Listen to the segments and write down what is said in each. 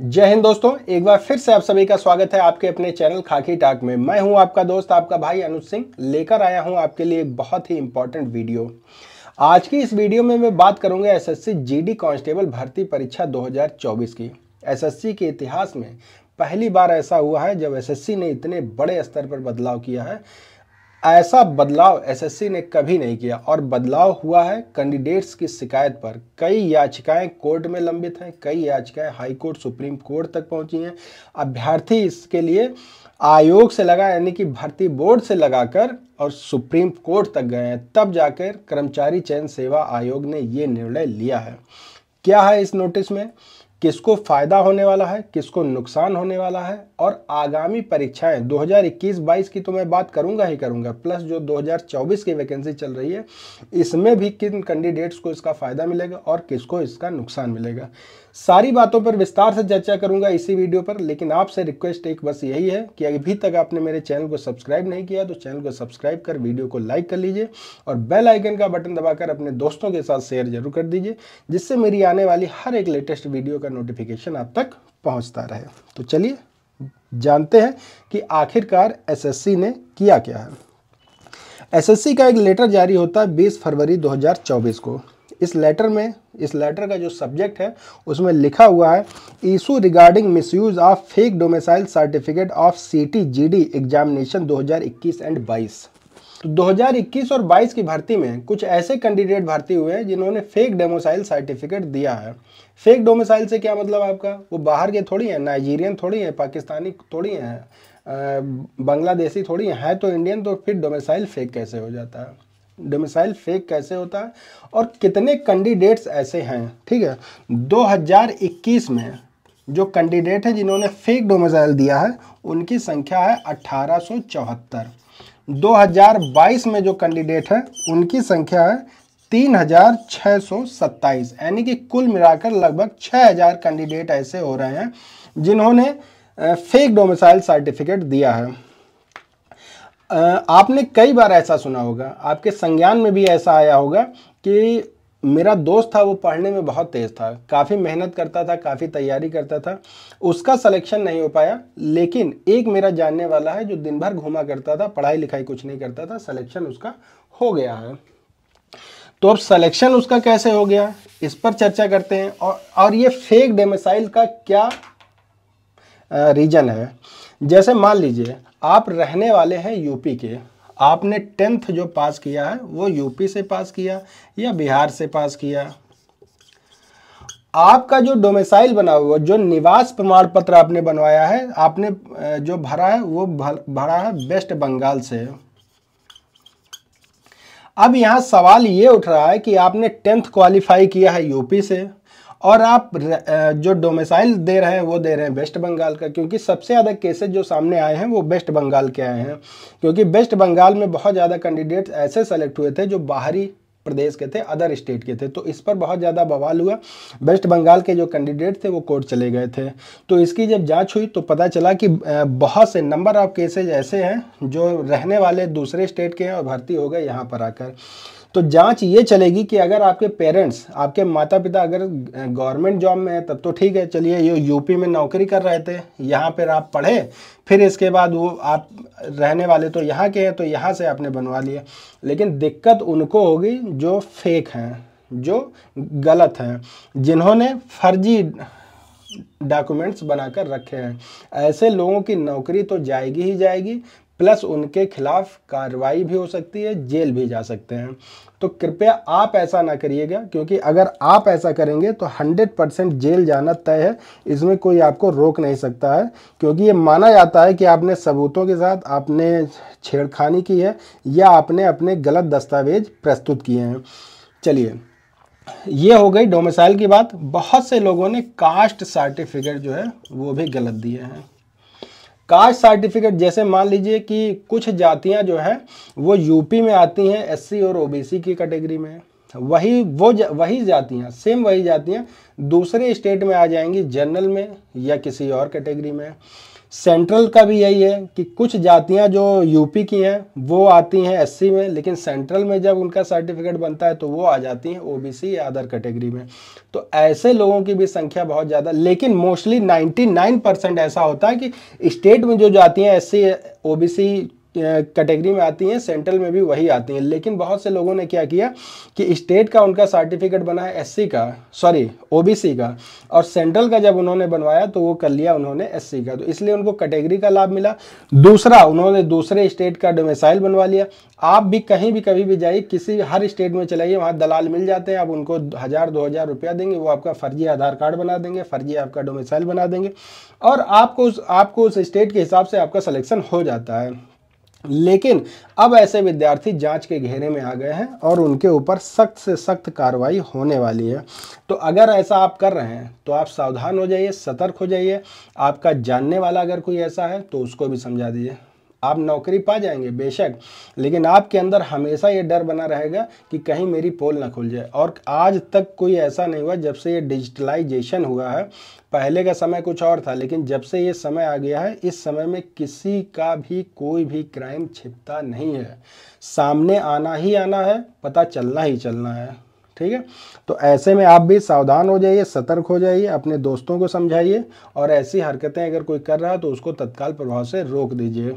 जय हिंद दोस्तों एक बार फिर से आप सभी का स्वागत है आपके अपने चैनल खाकी टाक में मैं हूं आपका दोस्त आपका भाई अनुज सिंह लेकर आया हूं आपके लिए एक बहुत ही इंपॉर्टेंट वीडियो आज की इस वीडियो में मैं बात करूंगा एसएससी जीडी कांस्टेबल भर्ती परीक्षा 2024 की एसएससी के इतिहास में पहली बार ऐसा हुआ है जब एस ने इतने बड़े स्तर पर बदलाव किया है ऐसा बदलाव एसएससी ने कभी नहीं किया और बदलाव हुआ है कैंडिडेट्स की शिकायत पर कई याचिकाएं कोर्ट में लंबित हैं कई याचिकाएं हाई कोर्ट सुप्रीम कोर्ट तक पहुंची हैं अभ्यर्थी इसके लिए आयोग से लगा यानी कि भर्ती बोर्ड से लगाकर और सुप्रीम कोर्ट तक गए हैं तब जाकर कर्मचारी चयन सेवा आयोग ने ये निर्णय लिया है क्या है इस नोटिस में किसको फ़ायदा होने वाला है किसको नुकसान होने वाला है और आगामी परीक्षाएं 2021-22 की तो मैं बात करूंगा ही करूंगा प्लस जो 2024 की वैकेंसी चल रही है इसमें भी किन कैंडिडेट्स को इसका फ़ायदा मिलेगा और किसको इसका नुकसान मिलेगा सारी बातों पर विस्तार से चर्चा करूंगा इसी वीडियो पर लेकिन आपसे रिक्वेस्ट एक बस यही है कि अभी तक आपने मेरे चैनल को सब्सक्राइब नहीं किया तो चैनल को सब्सक्राइब कर वीडियो को लाइक कर लीजिए और बेल आइकन का बटन दबाकर अपने दोस्तों के साथ शेयर जरूर कर दीजिए जिससे मेरी आने वाली हर एक लेटेस्ट वीडियो का नोटिफिकेशन आप तक पहुँचता रहे तो चलिए जानते हैं कि आखिरकार एस ने किया क्या है एस का एक लेटर जारी होता है बीस फरवरी दो को इस लेटर में इस लेटर का जो सब्जेक्ट है उसमें लिखा हुआ है issue regarding misuse of fake domicile certificate of CT GD examination 2021 and 22 तो 2021 और 22 की भर्ती में कुछ ऐसे कैंडिडेट भर्ती हुए हैं जिन्होंने फेक डोमेसाइल सर्टिफिकेट दिया है फेक डोमेसाइल से क्या मतलब आपका वो बाहर के थोड़ी हैं नाइजीरियन थोड़ी हैं पाकिस्तानी थोड़ी हैं बांग्लादेशी थोड़ी हैं है तो इंडियन तो फिर डोमेसाइल फेक कैसे हो जाता है डोमिसाइल फेक कैसे होता है और कितने कैंडिडेट्स ऐसे हैं ठीक है 2021 में जो कैंडिडेट हैं जिन्होंने फेक डोमिसाइल दिया है उनकी संख्या है अट्ठारह सौ में जो कैंडिडेट है उनकी संख्या है तीन हजार छः सौ सत्ताईस यानी कि कुल मिलाकर लगभग छः हजार कैंडिडेट ऐसे हो रहे हैं जिन्होंने फेक डोमिसाइल सर्टिफिकेट दिया है आपने कई बार ऐसा सुना होगा आपके संज्ञान में भी ऐसा आया होगा कि मेरा दोस्त था वो पढ़ने में बहुत तेज़ था काफ़ी मेहनत करता था काफ़ी तैयारी करता था उसका सिलेक्शन नहीं हो पाया लेकिन एक मेरा जानने वाला है जो दिन भर घूमा करता था पढ़ाई लिखाई कुछ नहीं करता था सिलेक्शन उसका हो गया है तो अब सिलेक्शन उसका कैसे हो गया इस पर चर्चा करते हैं और और ये फेक डेमिसाइल का क्या रीजन है जैसे मान लीजिए आप रहने वाले हैं यूपी के आपने टेंथ जो पास किया है वो यूपी से पास किया या बिहार से पास किया आपका जो डोमिसाइल बना हुआ जो निवास प्रमाण पत्र आपने बनवाया है आपने जो भरा है वो भरा है वेस्ट बंगाल से अब यहां सवाल ये उठ रहा है कि आपने टेंथ क्वालिफाई किया है यूपी से और आप जो डोमिसाइल दे रहे हैं वो दे रहे हैं वेस्ट बंगाल का क्योंकि सबसे ज़्यादा केसेज जो सामने आए हैं वो वेस्ट बंगाल के आए हैं क्योंकि वेस्ट बंगाल में बहुत ज़्यादा कैंडिडेट्स ऐसे सेलेक्ट हुए थे जो बाहरी प्रदेश के थे अदर स्टेट के थे तो इस पर बहुत ज़्यादा बवाल हुआ वेस्ट बंगाल के जो कैंडिडेट थे वो कोर्ट चले गए थे तो इसकी जब जांच हुई तो पता चला कि बहुत से नंबर ऑफ केसेज ऐसे हैं जो रहने वाले दूसरे स्टेट के हैं और भर्ती हो गए यहाँ पर आकर तो जांच ये चलेगी कि अगर आपके पेरेंट्स आपके माता पिता अगर गवर्नमेंट जॉब में है तब तो ठीक है चलिए ये यूपी में नौकरी कर रहे थे यहाँ पर आप पढ़े फिर इसके बाद वो आप रहने वाले तो यहाँ के हैं तो यहाँ से आपने बनवा लिया लेकिन दिक्कत उनको होगी जो फेक हैं जो गलत हैं जिन्होंने फर्जी डॉक्यूमेंट्स बनाकर रखे हैं ऐसे लोगों की नौकरी तो जाएगी ही जाएगी प्लस उनके खिलाफ कार्रवाई भी हो सकती है जेल भी जा सकते हैं तो कृपया आप ऐसा ना करिएगा क्योंकि अगर आप ऐसा करेंगे तो 100 परसेंट जेल जाना तय है इसमें कोई आपको रोक नहीं सकता है क्योंकि ये माना जाता है कि आपने सबूतों के साथ आपने छेड़खानी की है या आपने अपने गलत दस्तावेज प्रस्तुत किए हैं चलिए ये हो गई डोमिसाइल की बात बहुत से लोगों ने कास्ट सर्टिफिकेट जो है वो भी गलत दिए हैं कास्ट सर्टिफिकेट जैसे मान लीजिए कि कुछ जातियां जो हैं वो यूपी में आती हैं एससी और ओबीसी की कैटेगरी में वही वो जा, वही जातियां सेम वही जातियां दूसरे स्टेट में आ जाएंगी जनरल में या किसी और कैटेगरी में सेंट्रल का भी यही है कि कुछ जातियां जो यूपी की हैं वो आती हैं एससी में लेकिन सेंट्रल में जब उनका सर्टिफिकेट बनता है तो वो आ जाती हैं ओबीसी या अदर कैटेगरी में तो ऐसे लोगों की भी संख्या बहुत ज़्यादा लेकिन मोस्टली 99 परसेंट ऐसा होता है कि स्टेट में जो जाती हैं एस सी कैटेगरी में आती हैं सेंट्रल में भी वही आती हैं लेकिन बहुत से लोगों ने क्या किया कि स्टेट का उनका सर्टिफिकेट बना है एससी का सॉरी ओबीसी का और सेंट्रल का जब उन्होंने बनवाया तो वो कर लिया उन्होंने एससी का तो इसलिए उनको कैटेगरी का लाभ मिला दूसरा उन्होंने दूसरे स्टेट का डोमिसाइल बनवा लिया आप भी कहीं भी कभी भी जाइए किसी हर स्टेट में चलाइए वहाँ दलाल मिल जाते हैं आप उनको हज़ार दो हज़ार रुपया देंगे वो आपका फर्जी आधार कार्ड बना देंगे फर्जी आपका डोमिसाइल बना देंगे और आपको उस आपको उस स्टेट के हिसाब से आपका सलेक्शन हो जाता है लेकिन अब ऐसे विद्यार्थी जांच के घेरे में आ गए हैं और उनके ऊपर सख्त से सख्त कार्रवाई होने वाली है तो अगर ऐसा आप कर रहे हैं तो आप सावधान हो जाइए सतर्क हो जाइए आपका जानने वाला अगर कोई ऐसा है तो उसको भी समझा दीजिए आप नौकरी पा जाएंगे बेशक लेकिन आपके अंदर हमेशा ये डर बना रहेगा कि कहीं मेरी पोल ना खुल जाए और आज तक कोई ऐसा नहीं हुआ जब से ये डिजिटलाइजेशन हुआ है पहले का समय कुछ और था लेकिन जब से ये समय आ गया है इस समय में किसी का भी कोई भी क्राइम छिपता नहीं है सामने आना ही आना है पता चलना ही चलना है ठीक है तो ऐसे में आप भी सावधान हो जाइए सतर्क हो जाइए अपने दोस्तों को समझाइए और ऐसी हरकतें अगर कोई कर रहा है तो उसको तत्काल प्रभाव से रोक दीजिए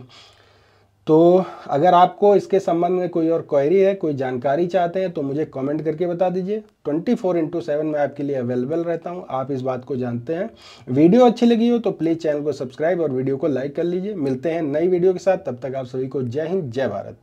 तो अगर आपको इसके संबंध में कोई और क्वेरी है कोई जानकारी चाहते हैं तो मुझे कमेंट करके बता दीजिए 24 फोर इंटू सेवन मैं आपके लिए अवेलेबल रहता हूं आप इस बात को जानते हैं वीडियो अच्छी लगी हो तो प्लीज़ चैनल को सब्सक्राइब और वीडियो को लाइक कर लीजिए मिलते हैं नई वीडियो के साथ तब तक आप सभी को जय हिंद जय भारत